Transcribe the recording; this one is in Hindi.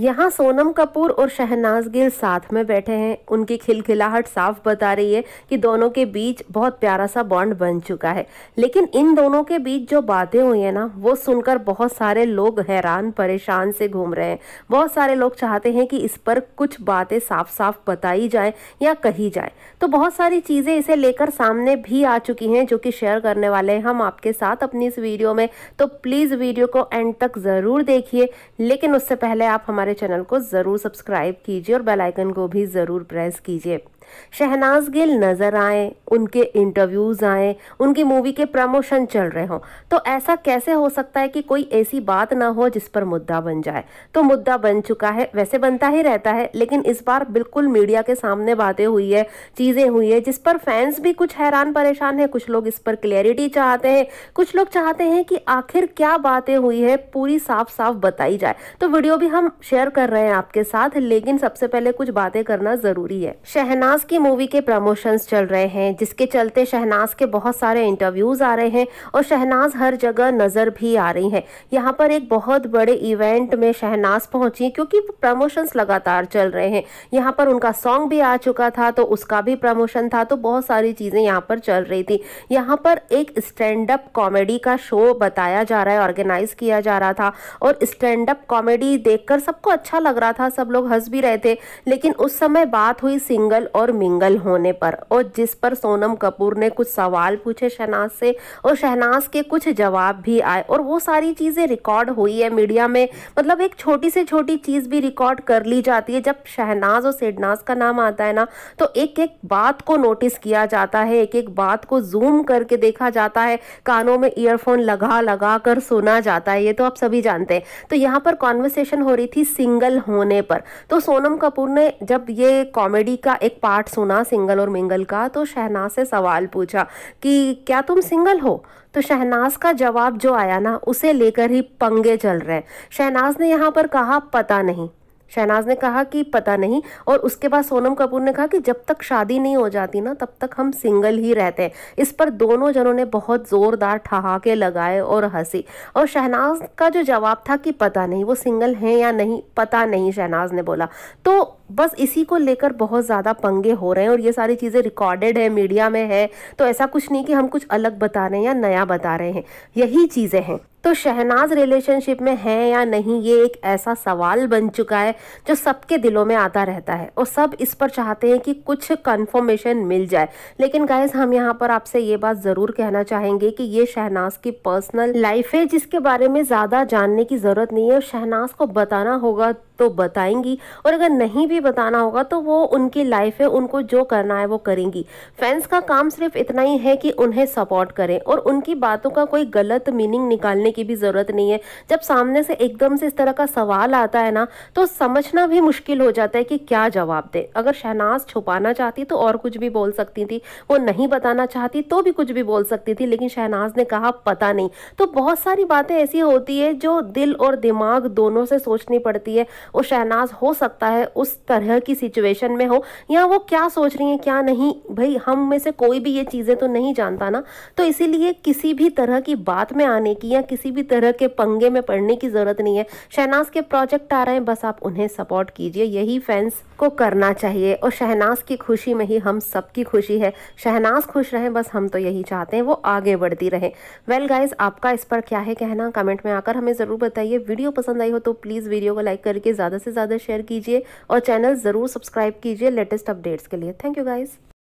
यहाँ सोनम कपूर और शहनाज गिल साथ में बैठे हैं उनकी खिलखिलाहट साफ बता रही है कि दोनों के बीच बहुत प्यारा सा बॉन्ड बन चुका है लेकिन इन दोनों के बीच जो बातें हुई हैं ना वो सुनकर बहुत सारे लोग हैरान परेशान से घूम रहे हैं बहुत सारे लोग चाहते हैं कि इस पर कुछ बातें साफ साफ बताई जाए या कही जाए तो बहुत सारी चीज़ें इसे लेकर सामने भी आ चुकी हैं जो कि शेयर करने वाले हैं हम आपके साथ अपनी इस वीडियो में तो प्लीज़ वीडियो को एंड तक ज़रूर देखिए लेकिन उससे पहले आप हमारे हमारे चैनल को ज़रूर सब्सक्राइब कीजिए और बेल आइकन को भी ज़रूर प्रेस कीजिए शहनाज गिल नज़र आए उनके इंटरव्यूज़ आए उनकी मूवी के प्रमोशन चल रहे हों तो ऐसा कैसे हो सकता है कि कोई ऐसी बात ना हो जिस पर मुद्दा बन जाए तो मुद्दा बन चुका है वैसे बनता ही रहता है लेकिन इस बार बिल्कुल मीडिया के सामने बातें हुई है चीज़ें हुई है जिस पर फैंस भी कुछ हैरान परेशान है कुछ लोग इस पर क्लियरिटी चाहते हैं कुछ लोग चाहते हैं कि आखिर क्या बातें हुई है पूरी साफ साफ बताई जाए तो वीडियो भी हम शेयर कर रहे हैं आपके साथ लेकिन सबसे पहले कुछ बातें करना ज़रूरी है शहनाज शहनाज की मूवी के प्रमोशंस चल रहे हैं जिसके चलते शहनाज के बहुत सारे इंटरव्यूज़ आ रहे हैं और शहनाज हर जगह नज़र भी आ रही हैं यहाँ पर एक बहुत बड़े इवेंट में शहनाज पहुंची क्योंकि प्रमोशंस लगातार चल रहे हैं यहाँ पर उनका सॉन्ग भी आ चुका था तो उसका भी प्रमोशन था तो बहुत सारी चीज़ें यहाँ पर चल रही थी यहाँ पर एक स्टैंड अप कॉमेडी का शो बताया जा रहा है ऑर्गेनाइज़ किया जा रहा था और स्टैंड अप कॉमेडी देखकर सबको अच्छा लग रहा था सब लोग हंस भी रहे थे लेकिन उस समय बात हुई सिंगल और और मिंगल होने पर और जिस पर सोनम कपूर ने कुछ सवाल पूछे शहनाज से और शहनाज के कुछ जवाब भी आए और वो सारी चीज़ें रिकॉर्ड हुई है मीडिया में मतलब एक छोटी से छोटी चीज़ भी रिकॉर्ड कर ली जाती है जब शहनाज और सिडनाज का नाम आता है ना तो एक एक बात को नोटिस किया जाता है एक एक बात को जूम करके देखा जाता है कानों में ईयरफोन लगा लगा कर सुना जाता है ये तो आप सभी जानते हैं तो यहाँ पर कॉन्वर्सेशन हो रही थी सिंगल होने पर तो सोनम कपूर ने जब ये कॉमेडी का एक पार्ट पार्ट सुना सिंगल और मिंगल का तो शहनाज से सवाल पूछा कि क्या तुम सिंगल हो तो शहनाज का जवाब जो आया ना उसे लेकर ही पंगे चल रहे हैं शहनाज ने यहाँ पर कहा पता नहीं शहनाज ने कहा कि पता नहीं और उसके बाद सोनम कपूर ने कहा कि जब तक शादी नहीं हो जाती ना तब तक हम सिंगल ही रहते हैं इस पर दोनों जनों ने बहुत ज़ोरदार ठहाके लगाए और हंसी और शहनाज का जो जवाब था कि पता नहीं वो सिंगल हैं या नहीं पता नहीं शहनाज ने बोला तो बस इसी को लेकर बहुत ज़्यादा पंगे हो रहे हैं और ये सारी चीज़ें रिकॉर्डेड है मीडिया में है तो ऐसा कुछ नहीं कि हम कुछ अलग बता रहे हैं या नया बता रहे हैं यही चीज़ें हैं तो शहनाज रिलेशनशिप में है या नहीं ये एक ऐसा सवाल बन चुका है जो सबके दिलों में आता रहता है और सब इस पर चाहते हैं कि कुछ कंफर्मेशन मिल जाए लेकिन गाइज हम यहाँ पर आपसे ये बात ज़रूर कहना चाहेंगे कि ये शहनाज की पर्सनल लाइफ है जिसके बारे में ज़्यादा जानने की ज़रूरत नहीं है और शहनाज को बताना होगा तो बताएंगी और अगर नहीं भी बताना होगा तो वो उनकी लाइफ है उनको जो करना है वो करेंगी फैंस का काम सिर्फ इतना ही है कि उन्हें सपोर्ट करें और उनकी बातों का कोई गलत मीनिंग निकालने की भी ज़रूरत नहीं है जब सामने से एकदम से इस तरह का सवाल आता है ना तो समझना भी मुश्किल हो जाता है कि क्या जवाब दें अगर शहनाज छुपाना चाहती तो और कुछ भी बोल सकती थी वो नहीं बताना चाहती तो भी कुछ भी बोल सकती थी लेकिन शहनाज ने कहा पता नहीं तो बहुत सारी बातें ऐसी होती है जो दिल और दिमाग दोनों से सोचनी पड़ती है वो शहनाज हो सकता है उस तरह की सिचुएशन में हो या वो क्या सोच रही हैं क्या नहीं भाई हम में से कोई भी ये चीज़ें तो नहीं जानता ना तो इसीलिए किसी भी तरह की बात में आने की या किसी भी तरह के पंगे में पड़ने की ज़रूरत नहीं है शहनाज के प्रोजेक्ट आ रहे हैं बस आप उन्हें सपोर्ट कीजिए यही फैंस को करना चाहिए और शहनाज की खुशी में ही हम सबकी खुशी है शहनाज खुश रहें बस हम तो यही चाहते हैं वो आगे बढ़ती रहे वेल well गाइज आपका इस पर क्या है कहना कमेंट में आकर हमें ज़रूर बताइए वीडियो पसंद आई हो तो प्लीज़ वीडियो को लाइक करके ज़्यादा से ज़्यादा शेयर कीजिए और चैनल ज़रूर सब्सक्राइब कीजिए लेटेस्ट अपडेट्स के लिए थैंक यू गाइज़